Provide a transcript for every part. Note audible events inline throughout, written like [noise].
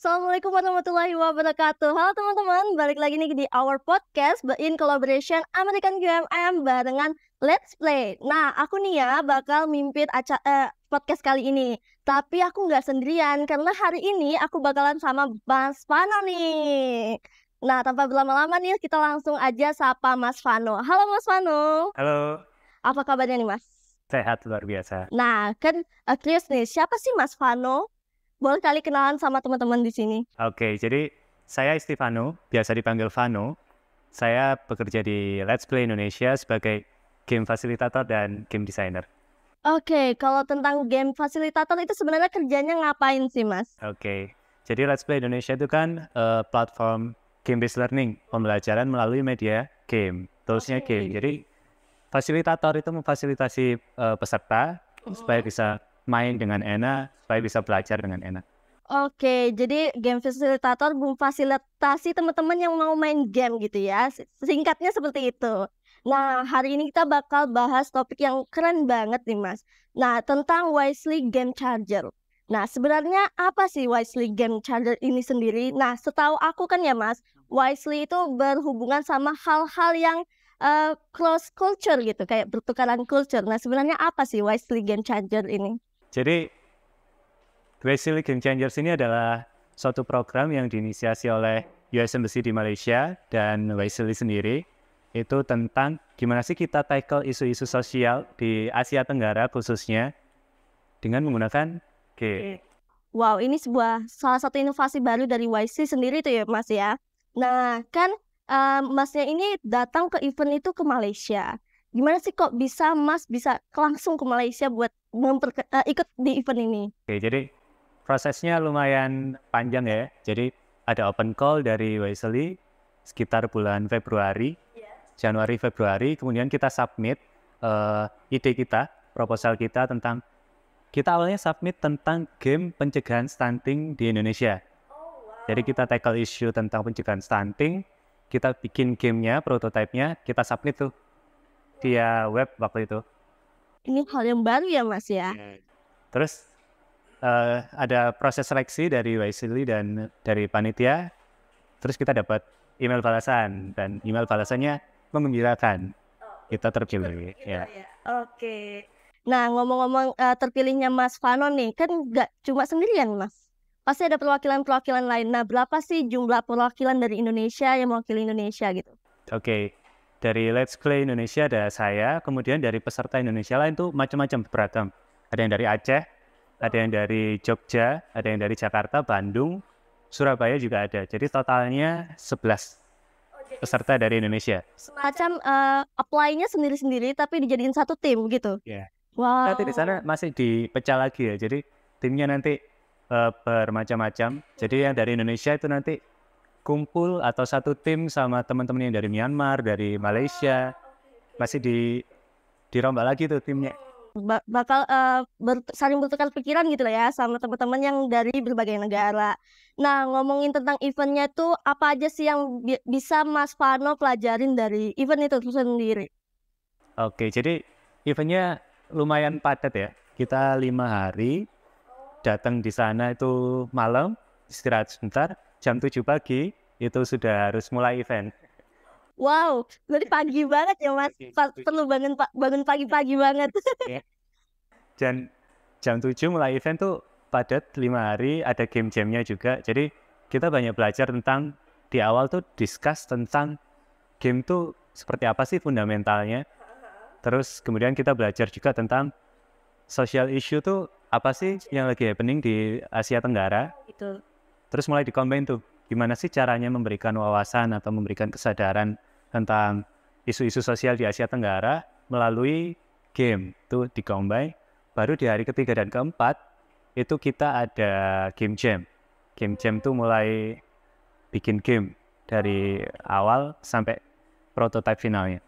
Assalamualaikum warahmatullahi wabarakatuh. Halo teman-teman, balik lagi nih di Our Podcast in collaboration American QMM barengan Let's Play. Nah, aku nih ya bakal mimpin acara eh, podcast kali ini. Tapi aku nggak sendirian karena hari ini aku bakalan sama Mas Fano nih. Nah, tanpa berlama-lama nih kita langsung aja sapa Mas Fano. Halo Mas Fano. Halo. Apa kabarnya nih Mas? Sehat luar biasa. Nah, kan uh, eh, Chris nih, siapa sih Mas Fano? boleh kali kenalan sama teman-teman di sini. Oke, okay, jadi saya Stefano, biasa dipanggil Vano. Saya bekerja di Let's Play Indonesia sebagai game facilitator dan game designer. Oke, okay, kalau tentang game facilitator itu sebenarnya kerjanya ngapain sih, Mas? Oke, okay. jadi Let's Play Indonesia itu kan uh, platform game-based learning, pembelajaran melalui media game, terusnya okay. game. Jadi fasilitator itu memfasilitasi uh, peserta oh. supaya bisa main dengan enak, supaya bisa belajar dengan enak. Oke, jadi game fasilitator memfasilitasi teman-teman yang mau main game gitu ya. Singkatnya seperti itu. Nah, hari ini kita bakal bahas topik yang keren banget nih, Mas. Nah, tentang Wisely Game Charger. Nah, sebenarnya apa sih Wisely Game Charger ini sendiri? Nah, setahu aku kan ya, Mas, Wisely itu berhubungan sama hal-hal yang uh, cross culture gitu, kayak pertukaran culture. Nah, sebenarnya apa sih Wisely Game Charger ini? Jadi Basically Game Changers ini adalah suatu program yang diinisiasi oleh US Embassy di Malaysia dan Wesley sendiri itu tentang gimana sih kita tackle isu-isu sosial di Asia Tenggara khususnya dengan menggunakan game. Wow, ini sebuah salah satu inovasi baru dari YC sendiri itu ya Mas ya. Nah, kan um, Masnya ini datang ke event itu ke Malaysia gimana sih kok bisa Mas bisa langsung ke Malaysia buat memperke- uh, eh, ikut di event ini? Oke, jadi prosesnya lumayan panjang ya. Jadi ada open call dari Wesley sekitar bulan Februari, yes. Januari Februari, kemudian kita submit uh, ide kita, proposal kita tentang kita awalnya submit tentang game pencegahan stunting di Indonesia. Oh, jadi kita tackle isu tentang pencegahan stunting, kita bikin gamenya, nya, kita submit tuh via web waktu itu. Ini hal yang baru ya Mas ya. Iya. Terus uh, ada proses seleksi dari Wisely dan dari panitia. Terus kita dapat email balasan dan email balasannya mengembirakan. kita terpilih. Ya. ya. Oke. Nah ngomong-ngomong uh, terpilihnya Mas Fanon nih kan nggak cuma sendirian Mas. Pasti ada perwakilan-perwakilan lain. Nah berapa sih jumlah perwakilan dari Indonesia yang mewakili Indonesia gitu? Oke. Okay dari Let's Play Indonesia ada saya, kemudian dari peserta Indonesia lain tuh macam-macam beragam. Ada yang dari Aceh, ada yang dari Jogja, ada yang dari Jakarta, Bandung, Surabaya juga ada. Jadi totalnya 11 peserta dari Indonesia. Semacam uh, apply-nya sendiri-sendiri tapi dijadiin satu tim gitu. Iya. Yeah. Wow. Tapi di sana masih dipecah lagi ya. Jadi timnya nanti uh, bermacam-macam. Jadi yang dari Indonesia itu nanti kumpul atau satu tim sama teman-teman yang dari Myanmar, dari Malaysia, masih di dirombak lagi tuh timnya. Ba bakal uh, ber saling bertukar pikiran gitu lah ya sama teman-teman yang dari berbagai negara. Nah ngomongin tentang eventnya tuh apa aja sih yang bi bisa Mas Fano pelajarin dari event itu sendiri? Oke, jadi eventnya lumayan padat ya. Kita lima hari datang di sana itu malam istirahat sebentar, jam 7 pagi itu sudah harus mulai event. Wow, berarti pagi banget ya mas. Perlu bangun bangun pagi-pagi banget. [laughs] Iya. Dan jam 7 mulai event tuh padat lima hari, ada game jamnya juga. Jadi kita banyak belajar tentang di awal tuh discuss tentang game tuh seperti apa sih fundamentalnya. Terus kemudian kita belajar juga tentang social issue tuh apa sih yang lagi happening di Asia Tenggara. Terus mulai dikombin tuh, gimana sih caranya memberikan wawasan atau memberikan kesadaran tentang isu-isu sosial di Asia Tenggara melalui game tuh dikombin. Baru di hari ketiga dan keempat itu kita ada game jam. Game jam tuh mulai bikin game dari awal sampai prototipe finalnya.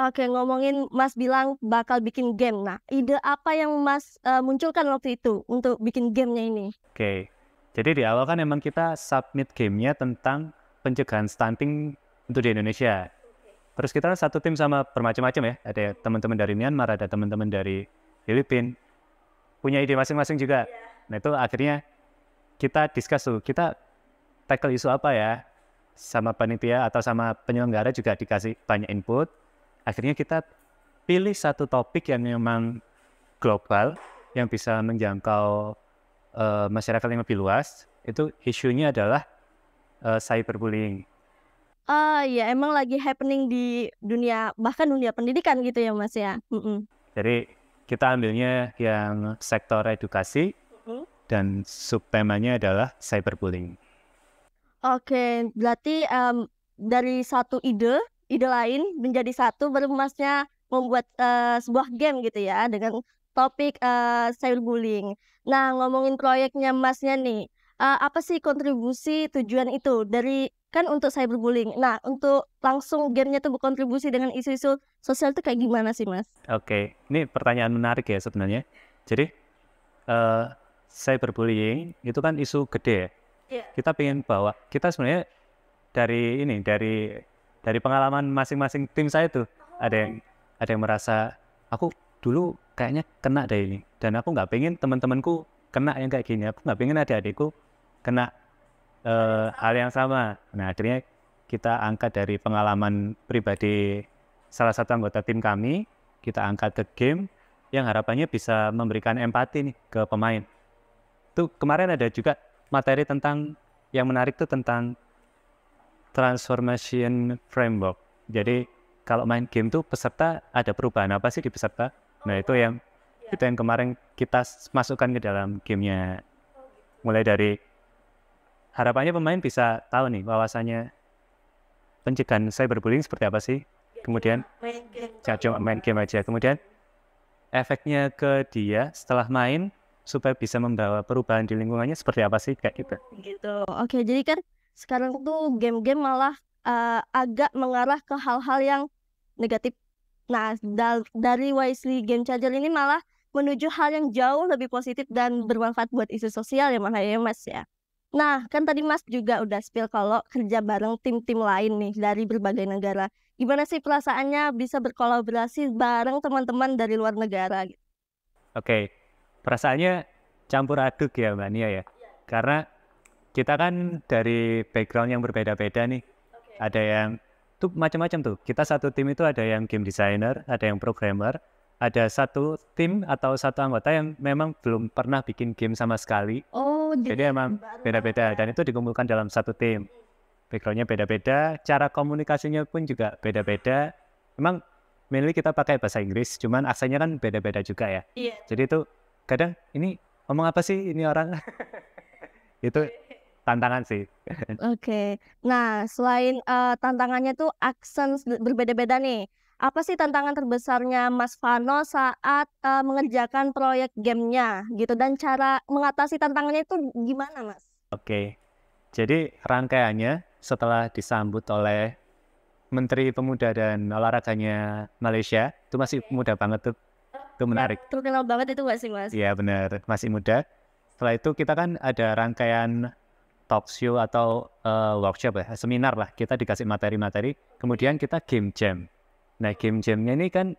Oke, ngomongin Mas bilang bakal bikin game. Nah, ide apa yang Mas uh, munculkan waktu itu untuk bikin gamenya ini? Oke, jadi di awal kan emang kita submit gamenya tentang pencegahan stunting untuk di Indonesia. Terus kita kan satu tim sama bermacam-macam ya. Ada teman-teman dari Myanmar, ada teman-teman dari Filipina. Punya ide masing-masing juga. Iya. Nah itu akhirnya kita discuss tuh, kita tackle isu apa ya sama panitia atau sama penyelenggara juga dikasih banyak input. Akhirnya kita pilih satu topik yang memang global yang bisa menjangkau uh, masyarakat yang lebih luas itu isunya adalah uh, cyberbullying. Oh iya, emang lagi happening di dunia bahkan dunia pendidikan gitu ya mas ya. Mm -mm. Jadi kita ambilnya yang sektor edukasi mm -hmm. dan subtemanya adalah cyberbullying. Oke, berarti um, dari satu ide ide lain menjadi satu baru masnya membuat uh, sebuah game gitu ya dengan topik uh, eh, cyberbullying. Nah, ngomongin proyeknya Masnya nih, uh, apa sih kontribusi tujuan itu dari kan untuk cyberbullying. Nah, untuk langsung gamenya tuh berkontribusi dengan isu-isu sosial itu kayak gimana sih, Mas? Oke, ini pertanyaan menarik ya sebenarnya. Jadi uh, eh, cyberbullying itu kan isu gede ya. Yeah. Kita pengen bawa kita sebenarnya dari ini dari dari pengalaman masing-masing tim saya tuh oh. ada yang ada yang merasa aku dulu kayaknya kena deh ini dan aku nggak pengen teman-temanku kena yang kayak gini aku nggak pengen adik-adikku kena uh, hal yang sama nah akhirnya kita angkat dari pengalaman pribadi salah satu anggota tim kami kita angkat ke game yang harapannya bisa memberikan empati nih ke pemain tuh kemarin ada juga materi tentang yang menarik tuh tentang transformation framework jadi kalau main game tuh peserta ada perubahan apa sih di peserta Nah itu yang iya. itu yang kemarin kita masukkan ke dalam gamenya. Oh, gitu. Mulai dari harapannya pemain bisa tahu nih bahwasannya pencegahan cyberbullying seperti apa sih. Ya, Kemudian jangan ya, cuma main game aja. Kemudian efeknya ke dia setelah main supaya bisa membawa perubahan di lingkungannya seperti apa sih kayak gitu. Hmm, gitu. Oke, jadi kan sekarang tuh game-game malah uh, agak mengarah ke hal-hal yang negatif Nah, da dari Wisely Game Changer ini malah menuju hal yang jauh lebih positif dan bermanfaat buat isu sosial ya Mas ya Mas ya. Nah, kan tadi Mas juga udah spill kalau kerja bareng tim-tim lain nih dari berbagai negara. Gimana sih perasaannya bisa berkolaborasi bareng teman-teman dari luar negara? Gitu? Oke, perasaannya campur aduk ya Mbak Nia ya. Karena kita kan dari background yang berbeda-beda nih. Okay. Ada yang itu macam-macam tuh. Kita satu tim itu ada yang game designer, ada yang programmer, ada satu tim atau satu anggota yang memang belum pernah bikin game sama sekali. Oh, jadi, emang beda-beda ya? dan itu dikumpulkan dalam satu tim. Backgroundnya beda-beda, cara komunikasinya pun juga beda-beda. emang mainly kita pakai bahasa Inggris, cuman aksennya kan beda-beda juga ya. Iya. Jadi itu kadang ini ngomong apa sih ini orang? [laughs] itu tantangan sih. [laughs] Oke. Okay. Nah, selain uh, tantangannya tuh aksen berbeda-beda nih. Apa sih tantangan terbesarnya Mas Fano saat uh, mengerjakan proyek gamenya gitu dan cara mengatasi tantangannya itu gimana, Mas? Oke. Okay. Jadi rangkaiannya setelah disambut oleh Menteri Pemuda dan Olahraganya Malaysia, itu masih okay. muda banget tuh. Itu iya, menarik. Ya, terkenal banget itu gak sih, Mas? Iya, benar. Masih muda. Setelah itu kita kan ada rangkaian talk show atau uh, workshop ya, seminar lah. Kita dikasih materi-materi, kemudian kita game jam. Nah game jamnya ini kan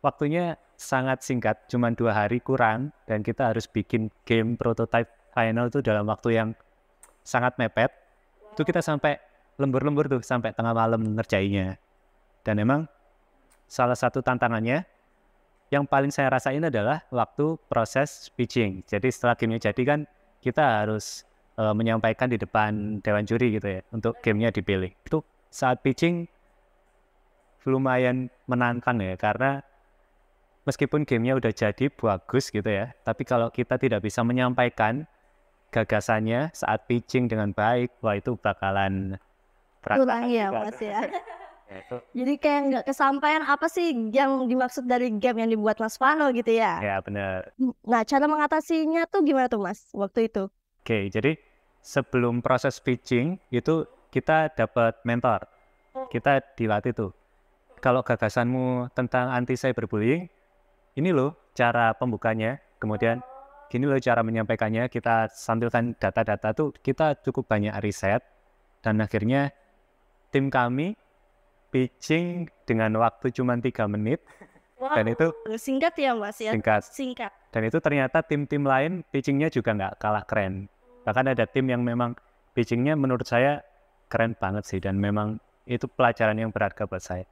waktunya sangat singkat, cuma dua hari kurang, dan kita harus bikin game prototype final itu dalam waktu yang sangat mepet. Itu kita sampai lembur-lembur tuh, sampai tengah malam ngerjainnya. Dan emang salah satu tantangannya yang paling saya rasain adalah waktu proses pitching. Jadi setelah gamenya jadi kan kita harus uh, menyampaikan di depan dewan juri gitu ya untuk gamenya dipilih itu saat pitching lumayan menantang ya karena meskipun gamenya udah jadi bagus gitu ya tapi kalau kita tidak bisa menyampaikan gagasannya saat pitching dengan baik wah itu bakalan kurang ya mas ya, [laughs] ya Jadi kayak nggak kesampaian apa sih yang dimaksud dari game yang dibuat Mas Fano gitu ya? Ya benar. Nah cara mengatasinya tuh gimana tuh Mas waktu itu? Oke, jadi sebelum proses pitching itu kita dapat mentor. Kita dilatih tuh. Kalau gagasanmu tentang anti cyberbullying, ini loh cara pembukanya. Kemudian gini loh cara menyampaikannya. Kita sambilkan data-data tuh. Kita cukup banyak riset dan akhirnya tim kami pitching dengan waktu cuma tiga menit. Wow, dan itu singkat ya mas ya. Singkat. Singkat. Dan itu ternyata tim-tim lain pitchingnya juga nggak kalah keren bahkan ada tim yang memang pitchingnya menurut saya keren banget sih dan memang itu pelajaran yang berharga buat saya.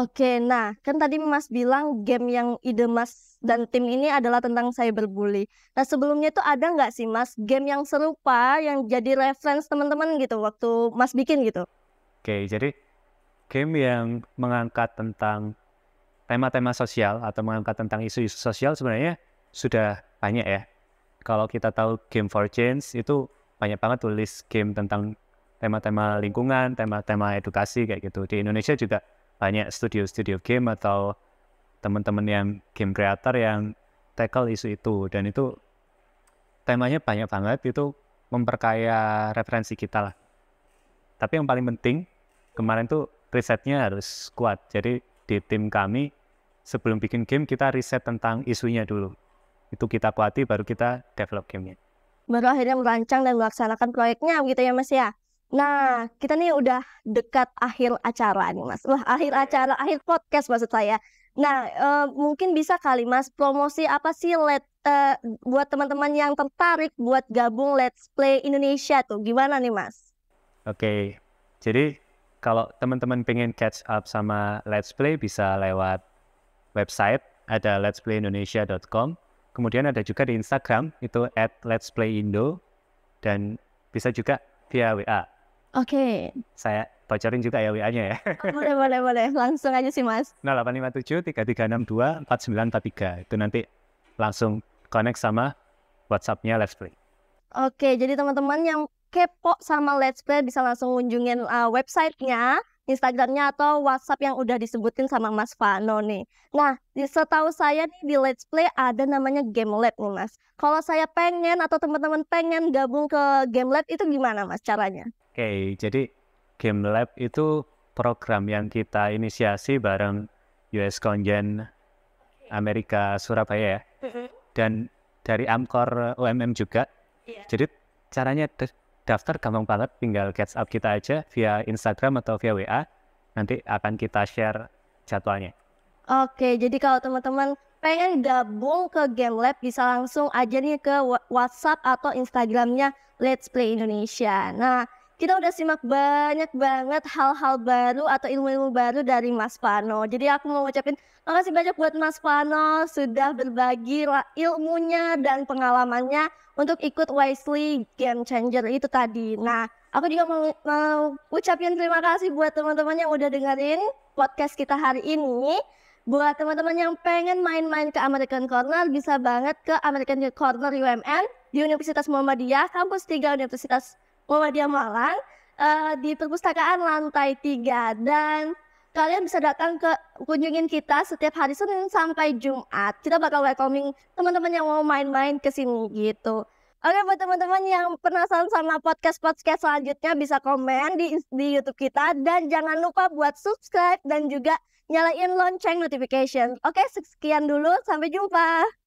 Oke, nah kan tadi Mas bilang game yang ide Mas dan tim ini adalah tentang cyberbully. Nah sebelumnya itu ada nggak sih Mas game yang serupa yang jadi reference teman-teman gitu waktu Mas bikin gitu? Oke, jadi game yang mengangkat tentang tema-tema sosial atau mengangkat tentang isu-isu sosial sebenarnya sudah banyak ya kalau kita tahu Game for Change itu banyak banget tulis game tentang tema-tema lingkungan, tema-tema edukasi kayak gitu. Di Indonesia juga banyak studio-studio game atau teman-teman yang game creator yang tackle isu itu dan itu temanya banyak banget itu memperkaya referensi kita lah. Tapi yang paling penting kemarin tuh risetnya harus kuat. Jadi di tim kami sebelum bikin game kita riset tentang isunya dulu itu kita kuati baru kita develop gamenya baru akhirnya merancang dan melaksanakan proyeknya gitu ya mas ya Nah, hmm. kita nih udah dekat akhir acara nih mas. Wah, akhir iya. acara, akhir podcast maksud saya. Nah, uh, mungkin bisa kali mas promosi apa sih let, uh, buat teman-teman yang tertarik buat gabung Let's Play Indonesia tuh gimana nih mas? Oke, okay. jadi kalau teman-teman pengen catch up sama Let's Play bisa lewat website ada letsplayindonesia.com Kemudian ada juga di Instagram itu at Let's Play Indo dan bisa juga via WA. Oke. Okay. Saya bocorin juga ya WA-nya ya. Oh, boleh boleh boleh langsung aja sih mas. 0857 3362 4943 itu nanti langsung connect sama WhatsApp-nya Let's Play. Oke, jadi teman-teman yang kepo sama Let's Play bisa langsung kunjungin uh, nya Instagramnya atau WhatsApp yang udah disebutin sama Mas Fano nih. Nah, setahu saya nih di Let's Play ada namanya Game Lab nih Mas. Kalau saya pengen atau teman-teman pengen gabung ke Game Lab itu gimana Mas caranya? Oke, okay, jadi Game Lab itu program yang kita inisiasi bareng US Konjen Amerika Surabaya ya. Dan dari Amkor UMM juga. Yeah. Jadi caranya daftar gampang banget, tinggal catch up kita aja via Instagram atau via WA. Nanti akan kita share jadwalnya. Oke, jadi kalau teman-teman pengen gabung ke Game Lab bisa langsung aja nih ke WhatsApp atau Instagramnya Let's Play Indonesia. Nah, kita udah simak banyak banget hal-hal baru atau ilmu-ilmu baru dari Mas Pano. Jadi aku mau ucapin makasih banyak buat Mas Pano sudah berbagi ilmunya dan pengalamannya untuk ikut Wisely Game Changer itu tadi. Nah, aku juga mau, mau ucapin terima kasih buat teman-teman yang udah dengerin podcast kita hari ini. Buat teman-teman yang pengen main-main ke American Corner, bisa banget ke American Corner UMN di Universitas Muhammadiyah, Kampus 3 Universitas Muhammadiyah Malang uh, di perpustakaan lantai 3 dan kalian bisa datang ke kunjungin kita setiap hari Senin sampai Jumat. Kita bakal welcoming teman-teman yang mau main-main ke sini gitu. Oke buat teman-teman yang penasaran sama podcast-podcast selanjutnya bisa komen di, di YouTube kita dan jangan lupa buat subscribe dan juga nyalain lonceng notification. Oke, sekian dulu sampai jumpa.